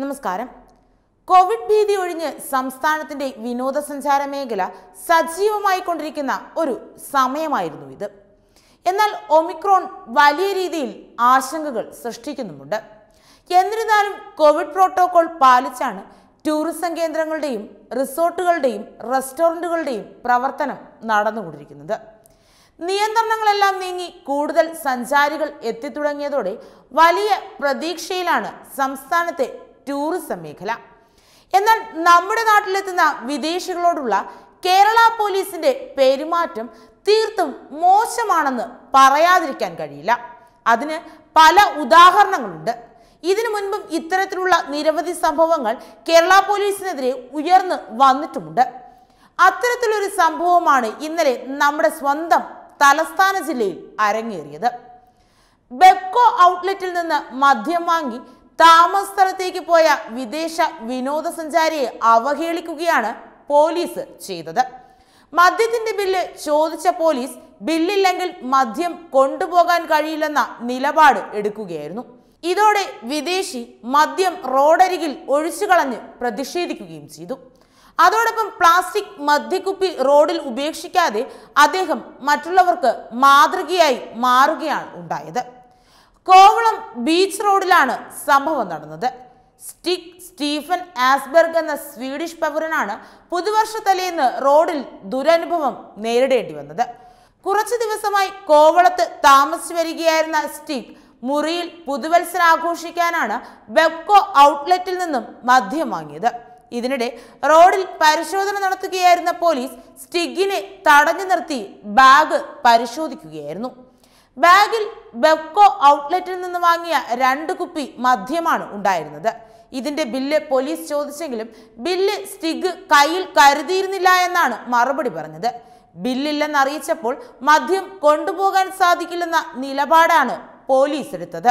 നമസ്കാരം കോവിഡ് ഭീതി ഒഴിഞ്ഞ് സംസ്ഥാനത്തിന്റെ വിനോദസഞ്ചാര മേഖല സജീവമായി കൊണ്ടിരിക്കുന്ന ഒരു സമയമായിരുന്നു ഇത് എന്നാൽ ഒമിക്രോൺ വലിയ രീതിയിൽ ആശങ്കകൾ സൃഷ്ടിക്കുന്നുമുണ്ട് എന്നിരുന്നാലും കോവിഡ് പ്രോട്ടോകോൾ പാലിച്ചാണ് ടൂറിസം കേന്ദ്രങ്ങളുടെയും റിസോർട്ടുകളുടെയും റെസ്റ്റോറൻറ്റുകളുടെയും പ്രവർത്തനം നടന്നുകൊണ്ടിരിക്കുന്നത് നിയന്ത്രണങ്ങളെല്ലാം നീങ്ങി കൂടുതൽ സഞ്ചാരികൾ എത്തിത്തുടങ്ങിയതോടെ വലിയ പ്രതീക്ഷയിലാണ് സംസ്ഥാനത്തെ ടൂറിസം മേഖല എന്നാൽ നമ്മുടെ നാട്ടിലെത്തുന്ന വിദേശികളോടുള്ള കേരള പോലീസിന്റെ പെരുമാറ്റം തീർത്തും മോശമാണെന്ന് പറയാതിരിക്കാൻ കഴിയില്ല അതിന് പല ഉദാഹരണങ്ങളുണ്ട് ഇതിനു മുൻപും ഇത്തരത്തിലുള്ള നിരവധി സംഭവങ്ങൾ കേരള പോലീസിനെതിരെ ഉയർന്നു വന്നിട്ടുമുണ്ട് അത്തരത്തിലൊരു സംഭവമാണ് ഇന്നലെ നമ്മുടെ സ്വന്തം തലസ്ഥാന ജില്ലയിൽ അരങ്ങേറിയത് ബെക്കോ ഔട്ട്ലെറ്റിൽ നിന്ന് മദ്യം വാങ്ങി സ്ഥലത്തേക്ക് പോയ വിദേശ വിനോദസഞ്ചാരിയെ അവഹേളിക്കുകയാണ് പോലീസ് ചെയ്തത് മദ്യത്തിന്റെ ബില്ല് ചോദിച്ച പോലീസ് ബില്ലില്ലെങ്കിൽ മദ്യം കൊണ്ടുപോകാൻ കഴിയില്ലെന്ന നിലപാട് എടുക്കുകയായിരുന്നു ഇതോടെ വിദേശി മദ്യം റോഡരികിൽ ഒഴിച്ചു കളഞ്ഞ് പ്രതിഷേധിക്കുകയും ചെയ്തു അതോടൊപ്പം പ്ലാസ്റ്റിക് മദ്യക്കുപ്പി റോഡിൽ ഉപേക്ഷിക്കാതെ അദ്ദേഹം മറ്റുള്ളവർക്ക് മാതൃകയായി മാറുകയാണ് ഉണ്ടായത് കോവളം ബീച്ച് റോഡിലാണ് സംഭവം നടന്നത് സ്റ്റിക് സ്റ്റീഫൻ ആസ്ബർഗ് എന്ന സ്വീഡിഷ് പൗരനാണ് തലേന്ന് റോഡിൽ ദുരനുഭവം നേരിടേണ്ടി വന്നത് കുറച്ചു ദിവസമായി കോവളത്ത് താമസിച്ചു വരികയായിരുന്ന സ്റ്റിക് മുറിയിൽ പുതുവത്സരം ആഘോഷിക്കാനാണ് ബെപ്കോ ഔട്ട്ലെറ്റിൽ നിന്നും മദ്യം വാങ്ങിയത് ഇതിനിടെ റോഡിൽ പരിശോധന നടത്തുകയായിരുന്ന പോലീസ് സ്റ്റിഗിനെ തടഞ്ഞു നിർത്തി ബാഗ് പരിശോധിക്കുകയായിരുന്നു ബാഗിൽ ബെവ്കോ ഔട്ട്ലെറ്റിൽ നിന്ന് വാങ്ങിയ രണ്ട് കുപ്പി മദ്യമാണ് ഉണ്ടായിരുന്നത് ഇതിന്റെ ബില്ല് പോലീസ് ചോദിച്ചെങ്കിലും ബില്ല് സ്റ്റിഗ് കയ്യിൽ കരുതിയിരുന്നില്ല എന്നാണ് മറുപടി പറഞ്ഞത് അറിയിച്ചപ്പോൾ മദ്യം കൊണ്ടുപോകാൻ സാധിക്കില്ലെന്ന നിലപാടാണ് പോലീസ് എടുത്തത്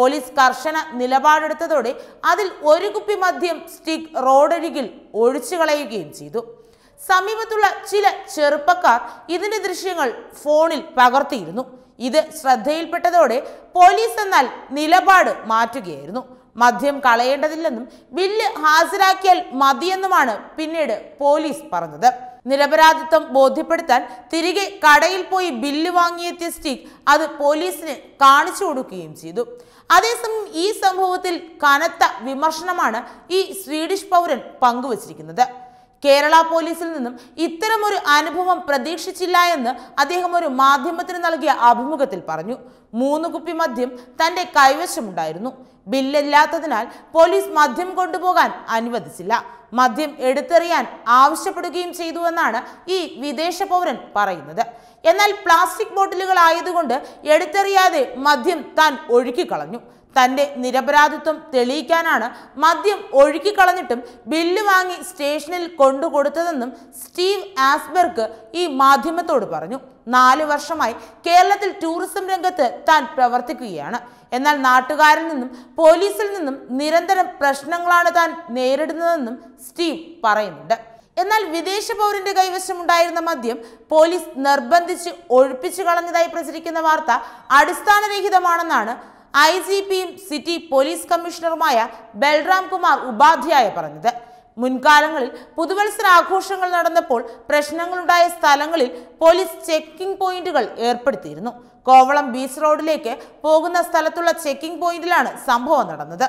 പോലീസ് കർശന നിലപാടെടുത്തതോടെ അതിൽ ഒരു കുപ്പി മദ്യം സ്റ്റിക് റോഡരികിൽ ഒഴിച്ചു കളയുകയും ചെയ്തു സമീപത്തുള്ള ചില ചെറുപ്പക്കാർ ഇതിന്റെ ദൃശ്യങ്ങൾ ഫോണിൽ പകർത്തിയിരുന്നു ഇത് ശ്രദ്ധയിൽപ്പെട്ടതോടെ പോലീസ് എന്നാൽ നിലപാട് മാറ്റുകയായിരുന്നു മദ്യം കളയേണ്ടതില്ലെന്നും ബില്ല് ഹാജരാക്കിയാൽ മതിയെന്നുമാണ് പിന്നീട് പോലീസ് പറഞ്ഞത് നിരപരാധിത്വം ബോധ്യപ്പെടുത്താൻ തിരികെ കടയിൽ പോയി ബില്ല് വാങ്ങിയെത്തിയ സ്റ്റിക് അത് പോലീസിന് കാണിച്ചു കൊടുക്കുകയും ചെയ്തു അതേസമയം ഈ സംഭവത്തിൽ കനത്ത വിമർശനമാണ് ഈ സ്വീഡിഷ് പൗരൻ പങ്കുവച്ചിരിക്കുന്നത് കേരള പോലീസിൽ നിന്നും ഇത്തരമൊരു അനുഭവം പ്രതീക്ഷിച്ചില്ല എന്ന് അദ്ദേഹം ഒരു മാധ്യമത്തിന് നൽകിയ അഭിമുഖത്തിൽ പറഞ്ഞു മൂന്ന് കുപ്പി മദ്യം തന്റെ കൈവശമുണ്ടായിരുന്നു ബില്ലില്ലാത്തതിനാൽ പോലീസ് മദ്യം കൊണ്ടുപോകാൻ അനുവദിച്ചില്ല മദ്യം എടുത്തെറിയാൻ ആവശ്യപ്പെടുകയും ചെയ്തുവെന്നാണ് ഈ വിദേശ പൗരൻ പറയുന്നത് എന്നാൽ പ്ലാസ്റ്റിക് ബോട്ടിലുകൾ ആയതുകൊണ്ട് എടുത്തെറിയാതെ മദ്യം താൻ ഒഴുക്കിക്കളഞ്ഞു തൻ്റെ നിരപരാധിത്വം തെളിയിക്കാനാണ് മദ്യം ഒഴുക്കിക്കളഞ്ഞിട്ടും ബില്ല് വാങ്ങി സ്റ്റേഷനിൽ കൊണ്ടുകൊടുത്തതെന്നും സ്റ്റീവ് ആസ്ബർഗ് ഈ മാധ്യമത്തോട് പറഞ്ഞു നാല് വർഷമായി കേരളത്തിൽ ടൂറിസം രംഗത്ത് താൻ പ്രവർത്തിക്കുകയാണ് എന്നാൽ നാട്ടുകാരിൽ നിന്നും പോലീസിൽ നിന്നും നിരന്തരം പ്രശ്നങ്ങളാണ് താൻ നേരിടുന്നതെന്നും സ്റ്റീവ് പറയുന്നുണ്ട് എന്നാൽ വിദേശ പൗരന്റെ കൈവശമുണ്ടായിരുന്ന മദ്യം പോലീസ് നിർബന്ധിച്ച് ഒഴിപ്പിച്ചു കളഞ്ഞതായി പ്രചരിക്കുന്ന വാർത്ത അടിസ്ഥാനരഹിതമാണെന്നാണ് ഐ ജി പിയും സിറ്റി പോലീസ് കമ്മീഷണറുമായ ബൽറാം കുമാർ ഉപാധ്യായ പറഞ്ഞത് മുൻകാലങ്ങളിൽ പുതുവത്സര ആഘോഷങ്ങൾ നടന്നപ്പോൾ പ്രശ്നങ്ങളുണ്ടായ സ്ഥലങ്ങളിൽ പോലീസ് ചെക്കിംഗ് പോയിന്റുകൾ ഏർപ്പെടുത്തിയിരുന്നു കോവളം ബീച്ച് റോഡിലേക്ക് പോകുന്ന സ്ഥലത്തുള്ള ചെക്കിംഗ് പോയിന്റിലാണ് സംഭവം നടന്നത്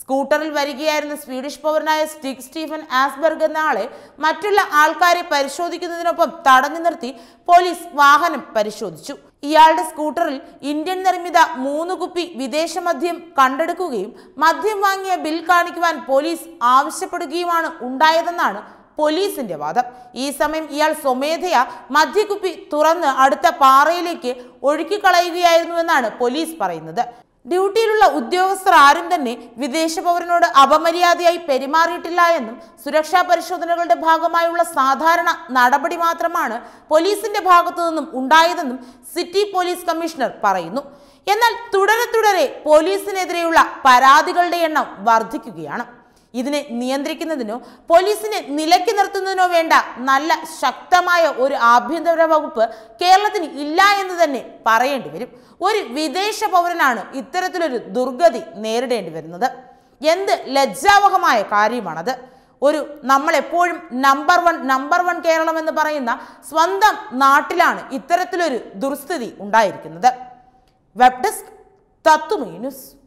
സ്കൂട്ടറിൽ വരികയായിരുന്ന സ്വീഡിഷ് പൗരനായ സ്റ്റിഗ് സ്റ്റീഫൻ ആസ്ബർഗ് എന്ന ആളെ മറ്റുള്ള ആൾക്കാരെ പരിശോധിക്കുന്നതിനൊപ്പം തടഞ്ഞു നിർത്തി പോലീസ് വാഹനം പരിശോധിച്ചു ഇയാളുടെ സ്കൂട്ടറിൽ ഇന്ത്യൻ നിർമ്മിത മൂന്ന് കുപ്പി വിദേശ മദ്യം കണ്ടെടുക്കുകയും മദ്യം വാങ്ങിയ ബിൽ കാണിക്കുവാൻ പോലീസ് ആവശ്യപ്പെടുകയുമാണ് ഉണ്ടായതെന്നാണ് പോലീസിന്റെ വാദം ഈ സമയം ഇയാൾ സ്വമേധയാ മദ്യക്കുപ്പി തുറന്ന് അടുത്ത പാറയിലേക്ക് ഒഴുക്കിക്കളയുകയായിരുന്നുവെന്നാണ് പോലീസ് പറയുന്നത് ഡ്യൂട്ടിയിലുള്ള ഉദ്യോഗസ്ഥർ ആരും തന്നെ വിദേശ പൗരനോട് അപമര്യാദയായി പെരുമാറിയിട്ടില്ല എന്നും സുരക്ഷാ പരിശോധനകളുടെ ഭാഗമായുള്ള സാധാരണ നടപടി മാത്രമാണ് പോലീസിന്റെ ഭാഗത്തു നിന്നും ഉണ്ടായതെന്നും സിറ്റി പോലീസ് കമ്മീഷണർ പറയുന്നു എന്നാൽ തുടരെ തുടരെ പോലീസിനെതിരെയുള്ള പരാതികളുടെ എണ്ണം വർദ്ധിക്കുകയാണ് ഇതിനെ നിയന്ത്രിക്കുന്നതിനോ പോലീസിനെ നിലയ്ക്ക് നിർത്തുന്നതിനോ വേണ്ട നല്ല ശക്തമായ ഒരു ആഭ്യന്തര വകുപ്പ് കേരളത്തിന് ഇല്ല എന്ന് തന്നെ പറയേണ്ടി വരും ഒരു വിദേശ പൗരനാണ് ഇത്തരത്തിലൊരു ദുർഗതി നേരിടേണ്ടി വരുന്നത് എന്ത് ലജ്ജാവഹമായ കാര്യമാണത് ഒരു നമ്മളെപ്പോഴും number one number one Keralam എന്ന് പറയുന്ന സ്വന്തം നാട്ടിലാണ് ഇത്തരത്തിലൊരു ദുർസ്ഥിതി ഉണ്ടായിരിക്കുന്നത് വെബ് ഡെസ്ക് തത്വമീ